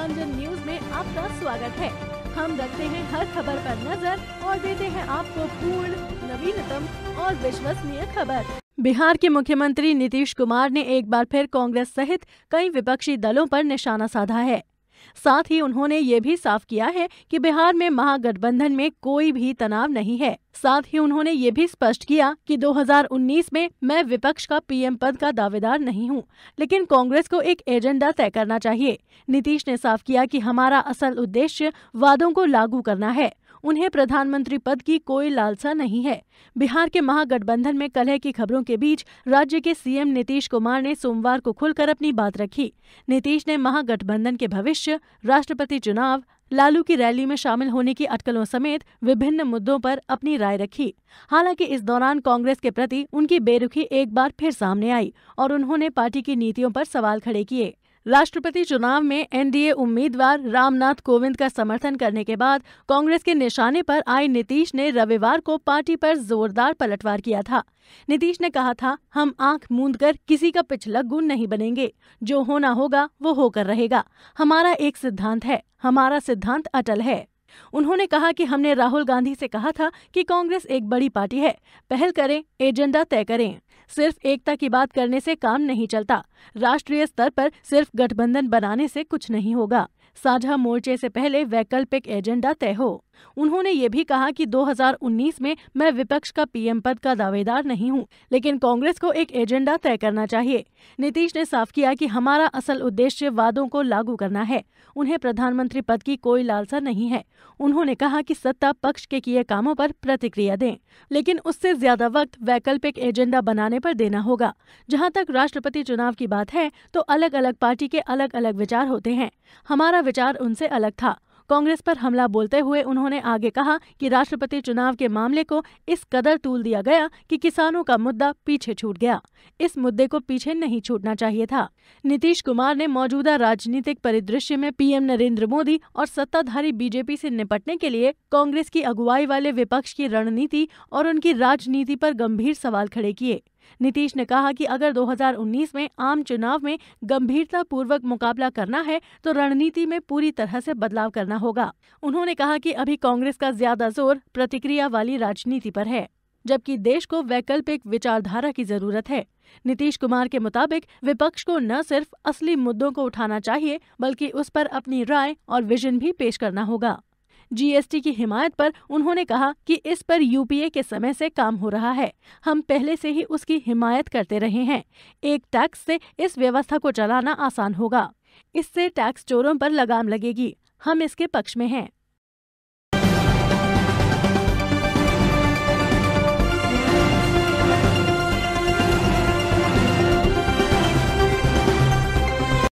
मितांजन news में आपका स्वागत है हम रखते हैं हर खबर पर नजर और देते हैं आपको पूर्ण नवीनतम और विश्वसनीय खबर बिहार के मुख्यमंत्री नीतीश कुमार ने एक बार फिर कांग्रेस सहित कई विपक्षी दलों पर निशाना साधा है साथ ही उन्होंने ये भी साफ किया है कि बिहार में महागठबंधन में कोई भी तनाव नहीं है साथ ही उन्होंने ये भी स्पष्ट किया कि 2019 में मैं विपक्ष का पीएम पद का दावेदार नहीं हूँ लेकिन कांग्रेस को एक एजेंडा तय करना चाहिए नीतीश ने साफ किया कि हमारा असल उद्देश्य वादों को लागू करना है उन्हें प्रधानमंत्री पद की कोई लालसा नहीं है बिहार के महागठबंधन में कलह की खबरों के बीच राज्य के सीएम नीतीश कुमार ने सोमवार को खुलकर अपनी बात रखी नीतीश ने महागठबंधन के भविष्य राष्ट्रपति चुनाव लालू की रैली में शामिल होने की अटकलों समेत विभिन्न मुद्दों पर अपनी राय रखी हालांकि इस दौरान कांग्रेस के प्रति उनकी बेरुखी एक बार फिर सामने आई और उन्होंने पार्टी की नीतियों पर सवाल खड़े किए राष्ट्रपति चुनाव में एनडीए उम्मीदवार रामनाथ कोविंद का समर्थन करने के बाद कांग्रेस के निशाने पर आए नीतीश ने रविवार को पार्टी पर जोरदार पलटवार किया था नीतीश ने कहा था हम आंख मूंद कर किसी का पिछला गुण नहीं बनेंगे जो होना होगा वो होकर रहेगा हमारा एक सिद्धांत है हमारा सिद्धांत अटल है उन्होंने कहा कि हमने राहुल गांधी से कहा था कि कांग्रेस एक बड़ी पार्टी है पहल करें एजेंडा तय करें सिर्फ एकता की बात करने से काम नहीं चलता राष्ट्रीय स्तर पर सिर्फ गठबंधन बनाने से कुछ नहीं होगा साझा मोर्चे से पहले वैकल्पिक एजेंडा तय हो उन्होंने ये भी कहा कि 2019 में मैं विपक्ष का पीएम पद का दावेदार नहीं हूं, लेकिन कांग्रेस को एक एजेंडा तय करना चाहिए नीतीश ने साफ किया कि हमारा असल उद्देश्य वादों को लागू करना है उन्हें प्रधानमंत्री पद की कोई लालसा नहीं है उन्होंने कहा कि सत्ता पक्ष के किए कामों पर प्रतिक्रिया दें लेकिन उससे ज्यादा वक्त वैकल्पिक एजेंडा बनाने पर देना होगा जहां तक राष्ट्रपति चुनाव की बात है तो अलग अलग पार्टी के अलग अलग विचार होते हैं हमारा विचार उनसे अलग था कांग्रेस पर हमला बोलते हुए उन्होंने आगे कहा कि राष्ट्रपति चुनाव के मामले को इस कदर तूल दिया गया कि किसानों का मुद्दा पीछे छूट गया इस मुद्दे को पीछे नहीं छूटना चाहिए था नीतीश कुमार ने मौजूदा राजनीतिक परिदृश्य में पीएम नरेंद्र मोदी और सत्ताधारी बीजेपी से निपटने के लिए कांग्रेस की अगुवाई वाले विपक्ष की रणनीति और उनकी राजनीति पर गंभीर सवाल खड़े किए नीतीश ने कहा कि अगर 2019 में आम चुनाव में गंभीरता पूर्वक मुकाबला करना है तो रणनीति में पूरी तरह से बदलाव करना होगा उन्होंने कहा कि अभी कांग्रेस का ज्यादा जोर प्रतिक्रिया वाली राजनीति पर है जबकि देश को वैकल्पिक विचारधारा की जरूरत है नीतीश कुमार के मुताबिक विपक्ष को न सिर्फ असली मुद्दों को उठाना चाहिए बल्कि उस पर अपनी राय और विजन भी पेश करना होगा जीएसटी की हिमायत पर उन्होंने कहा कि इस पर यूपीए के समय से काम हो रहा है हम पहले से ही उसकी हिमायत करते रहे हैं एक टैक्स से इस व्यवस्था को चलाना आसान होगा इससे टैक्स चोरों पर लगाम लगेगी हम इसके पक्ष में हैं